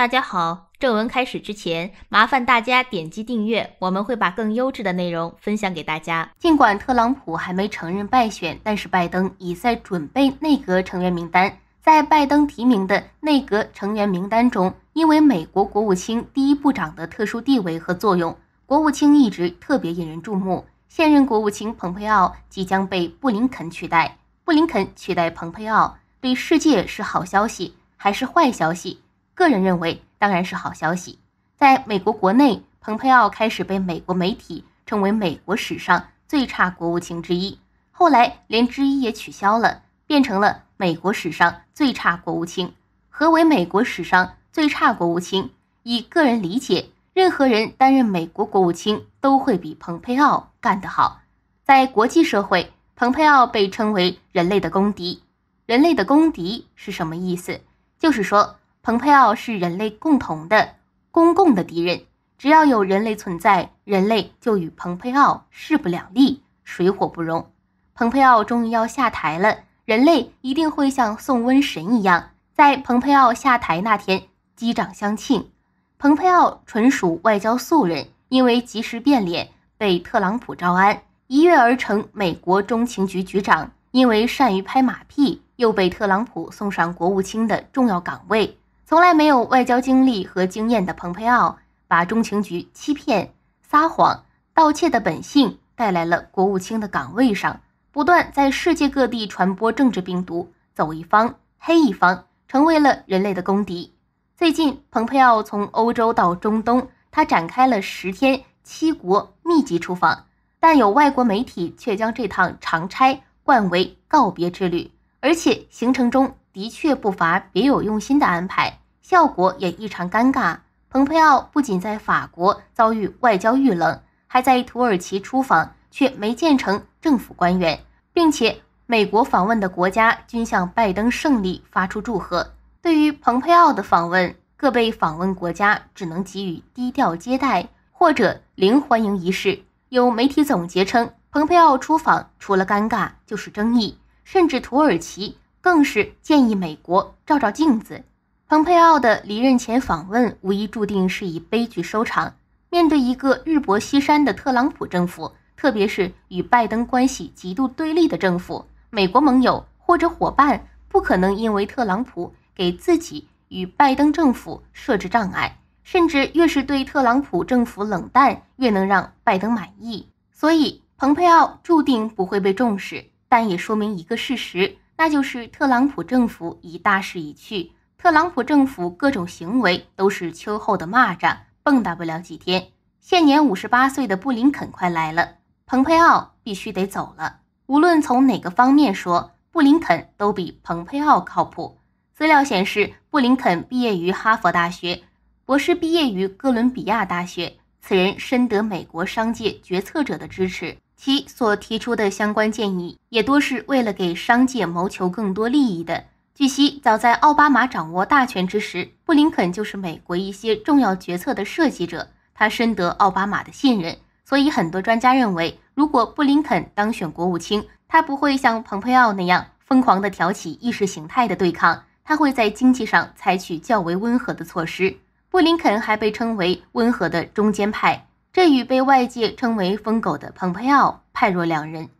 大家好，正文开始之前，麻烦大家点击订阅，我们会把更优质的内容分享给大家。尽管特朗普还没承认败选，但是拜登已在准备内阁成员名单。在拜登提名的内阁成员名单中，因为美国国务卿第一部长的特殊地位和作用，国务卿一直特别引人注目。现任国务卿蓬佩奥即将被布林肯取代，布林肯取代蓬佩奥对世界是好消息还是坏消息？个人认为，当然是好消息。在美国国内，蓬佩奥开始被美国媒体称为美国史上最差国务卿之一，后来连之一也取消了，变成了美国史上最差国务卿。何为美国史上最差国务卿？以个人理解，任何人担任美国国务卿都会比蓬佩奥干得好。在国际社会，蓬佩奥被称为人类的公敌。人类的公敌是什么意思？就是说。蓬佩奥是人类共同的、公共的敌人。只要有人类存在，人类就与蓬佩奥势不两立、水火不容。蓬佩奥终于要下台了，人类一定会像送瘟神一样，在蓬佩奥下台那天击掌相庆。蓬佩奥纯属外交素人，因为及时变脸被特朗普招安，一跃而成美国中情局局长；因为善于拍马屁，又被特朗普送上国务卿的重要岗位。从来没有外交经历和经验的蓬佩奥，把中情局欺骗、撒谎、盗窃的本性带来了国务卿的岗位上，不断在世界各地传播政治病毒，走一方黑一方，成为了人类的公敌。最近，蓬佩奥从欧洲到中东，他展开了十天七国密集出访，但有外国媒体却将这趟长差冠为告别之旅，而且行程中的确不乏别有用心的安排。效果也异常尴尬。蓬佩奥不仅在法国遭遇外交遇冷，还在土耳其出访却没见成政府官员，并且美国访问的国家均向拜登胜利发出祝贺。对于蓬佩奥的访问，各被访问国家只能给予低调接待或者零欢迎仪式。有媒体总结称，蓬佩奥出访除了尴尬就是争议，甚至土耳其更是建议美国照照镜子。蓬佩奥的离任前访问，无疑注定是以悲剧收场。面对一个日薄西山的特朗普政府，特别是与拜登关系极度对立的政府，美国盟友或者伙伴不可能因为特朗普给自己与拜登政府设置障碍，甚至越是对特朗普政府冷淡，越能让拜登满意。所以，蓬佩奥注定不会被重视，但也说明一个事实，那就是特朗普政府已大势已去。特朗普政府各种行为都是秋后的蚂蚱，蹦跶不了几天。现年五十八岁的布林肯快来了，蓬佩奥必须得走了。无论从哪个方面说，布林肯都比蓬佩奥靠谱。资料显示，布林肯毕业于哈佛大学，博士毕业于哥伦比亚大学。此人深得美国商界决策者的支持，其所提出的相关建议也多是为了给商界谋求更多利益的。据悉，早在奥巴马掌握大权之时，布林肯就是美国一些重要决策的设计者，他深得奥巴马的信任，所以很多专家认为，如果布林肯当选国务卿，他不会像蓬佩奥那样疯狂地挑起意识形态的对抗，他会在经济上采取较为温和的措施。布林肯还被称为温和的中间派，这与被外界称为“疯狗”的蓬佩奥判若两人。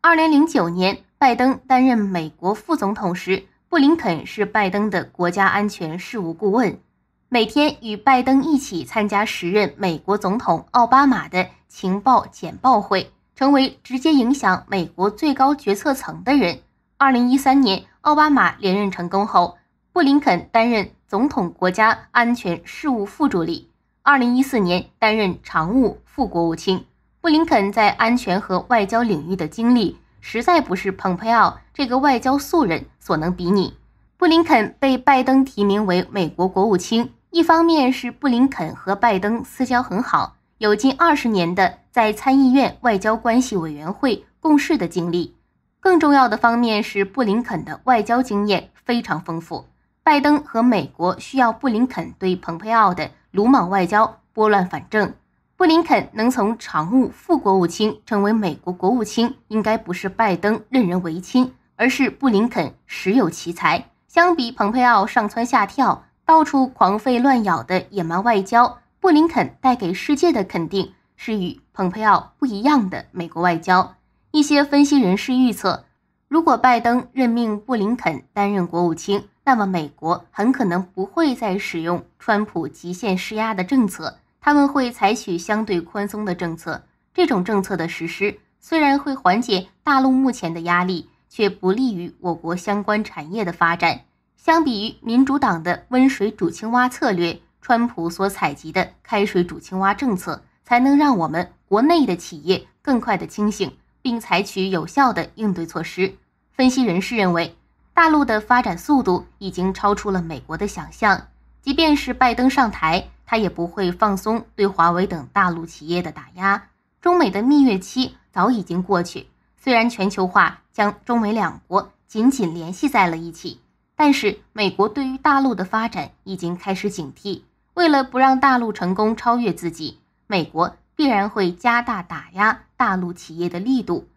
二零零九年，拜登担任美国副总统时。布林肯是拜登的国家安全事务顾问，每天与拜登一起参加时任美国总统奥巴马的情报简报会，成为直接影响美国最高决策层的人。二零一三年，奥巴马连任成功后，布林肯担任总统国家安全事务副助理。二零一四年，担任常务副国务卿。布林肯在安全和外交领域的经历。实在不是蓬佩奥这个外交素人所能比拟。布林肯被拜登提名为美国国务卿，一方面是布林肯和拜登私交很好，有近二十年的在参议院外交关系委员会共事的经历；更重要的方面是布林肯的外交经验非常丰富，拜登和美国需要布林肯对蓬佩奥的鲁莽外交拨乱反正。布林肯能从常务副国务卿成为美国国务卿，应该不是拜登任人唯亲，而是布林肯实有其才。相比蓬佩奥上蹿下跳、到处狂吠乱咬的野蛮外交，布林肯带给世界的肯定是与蓬佩奥不一样的美国外交。一些分析人士预测，如果拜登任命布林肯担任国务卿，那么美国很可能不会再使用川普极限施压的政策。他们会采取相对宽松的政策，这种政策的实施虽然会缓解大陆目前的压力，却不利于我国相关产业的发展。相比于民主党的温水煮青蛙策略，川普所采集的开水煮青蛙政策，才能让我们国内的企业更快的清醒，并采取有效的应对措施。分析人士认为，大陆的发展速度已经超出了美国的想象，即便是拜登上台。他也不会放松对华为等大陆企业的打压。中美的蜜月期早已经过去，虽然全球化将中美两国紧紧联系在了一起，但是美国对于大陆的发展已经开始警惕。为了不让大陆成功超越自己，美国必然会加大打压大陆企业的力度。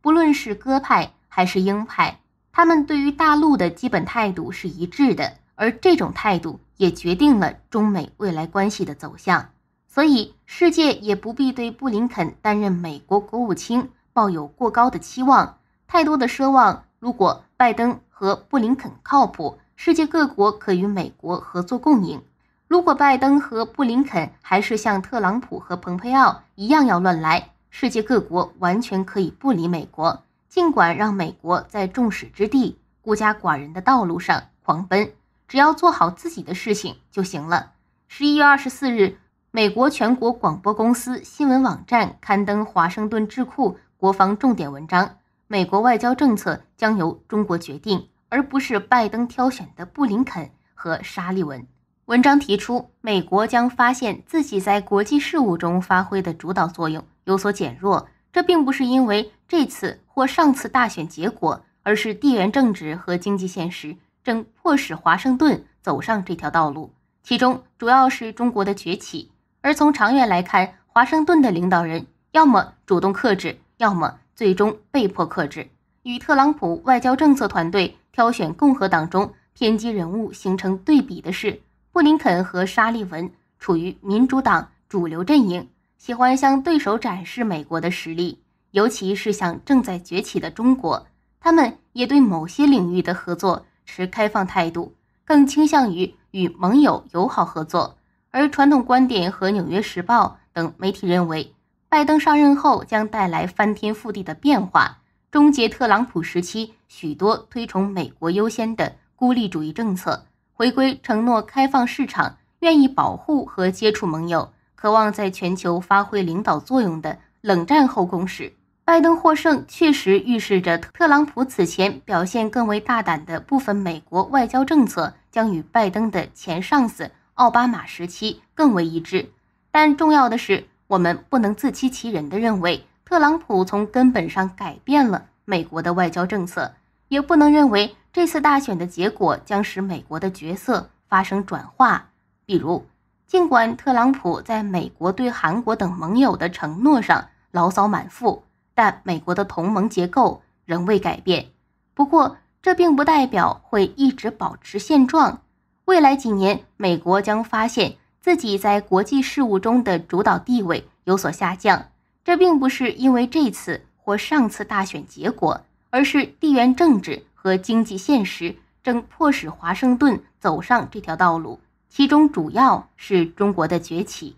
不论是鸽派还是鹰派，他们对于大陆的基本态度是一致的，而这种态度。也决定了中美未来关系的走向，所以世界也不必对布林肯担任美国国务卿抱有过高的期望，太多的奢望。如果拜登和布林肯靠谱，世界各国可与美国合作共赢；如果拜登和布林肯还是像特朗普和蓬佩奥一样要乱来，世界各国完全可以不理美国，尽管让美国在众矢之的、孤家寡人的道路上狂奔。只要做好自己的事情就行了。十一月二十四日，美国全国广播公司新闻网站刊登华盛顿智库国防重点文章：美国外交政策将由中国决定，而不是拜登挑选的布林肯和沙利文。文章提出，美国将发现自己在国际事务中发挥的主导作用有所减弱，这并不是因为这次或上次大选结果，而是地缘政治和经济现实。正迫使华盛顿走上这条道路，其中主要是中国的崛起。而从长远来看，华盛顿的领导人要么主动克制，要么最终被迫克制。与特朗普外交政策团队挑选共和党中偏激人物形成对比的是，布林肯和沙利文处于民主党主流阵营，喜欢向对手展示美国的实力，尤其是向正在崛起的中国。他们也对某些领域的合作。开放态度，更倾向于与盟友友好合作。而传统观点和《纽约时报》等媒体认为，拜登上任后将带来翻天覆地的变化，终结特朗普时期许多推崇“美国优先”的孤立主义政策，回归承诺开放市场、愿意保护和接触盟友、渴望在全球发挥领导作用的冷战后共识。拜登获胜确实预示着特朗普此前表现更为大胆的部分美国外交政策将与拜登的前上司奥巴马时期更为一致。但重要的是，我们不能自欺欺人的认为特朗普从根本上改变了美国的外交政策，也不能认为这次大选的结果将使美国的角色发生转化。比如，尽管特朗普在美国对韩国等盟友的承诺上牢骚满腹，但美国的同盟结构仍未改变，不过这并不代表会一直保持现状。未来几年，美国将发现自己在国际事务中的主导地位有所下降。这并不是因为这次或上次大选结果，而是地缘政治和经济现实正迫使华盛顿走上这条道路，其中主要是中国的崛起。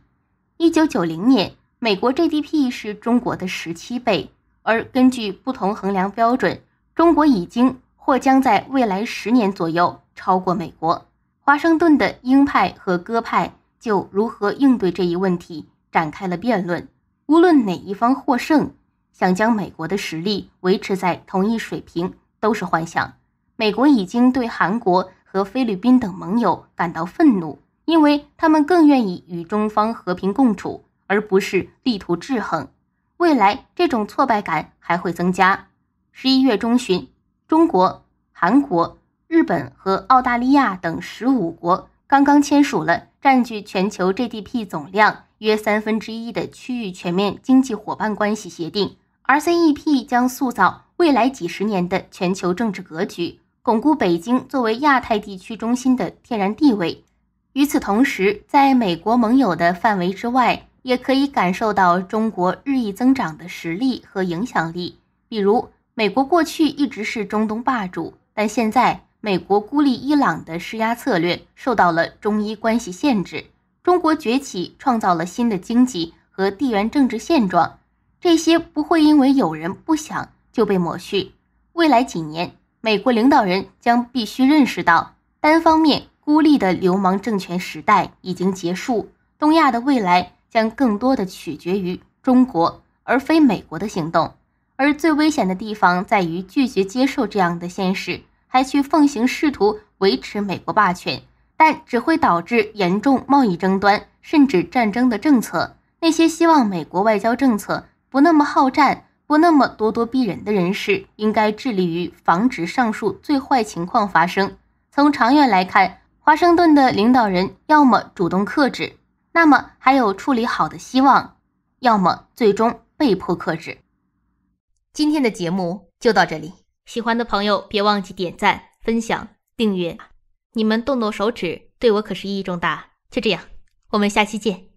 一九九零年，美国 GDP 是中国的十七倍。而根据不同衡量标准，中国已经或将在未来十年左右超过美国。华盛顿的鹰派和鸽派就如何应对这一问题展开了辩论。无论哪一方获胜，想将美国的实力维持在同一水平都是幻想。美国已经对韩国和菲律宾等盟友感到愤怒，因为他们更愿意与中方和平共处，而不是力图制衡。未来这种挫败感还会增加。十一月中旬，中国、韩国、日本和澳大利亚等十五国刚刚签署了占据全球 GDP 总量约三分之一的区域全面经济伙伴关系协定，而 C E P 将塑造未来几十年的全球政治格局，巩固北京作为亚太地区中心的天然地位。与此同时，在美国盟友的范围之外。也可以感受到中国日益增长的实力和影响力。比如，美国过去一直是中东霸主，但现在美国孤立伊朗的施压策略受到了中伊关系限制。中国崛起创造了新的经济和地缘政治现状，这些不会因为有人不想就被抹去。未来几年，美国领导人将必须认识到，单方面孤立的流氓政权时代已经结束，东亚的未来。将更多的取决于中国而非美国的行动，而最危险的地方在于拒绝接受这样的现实，还去奉行试图维持美国霸权，但只会导致严重贸易争端甚至战争的政策。那些希望美国外交政策不那么好战、不那么咄咄逼人的人士，应该致力于防止上述最坏情况发生。从长远来看，华盛顿的领导人要么主动克制。那么还有处理好的希望，要么最终被迫克制。今天的节目就到这里，喜欢的朋友别忘记点赞、分享、订阅，你们动动手指对我可是意义重大。就这样，我们下期见。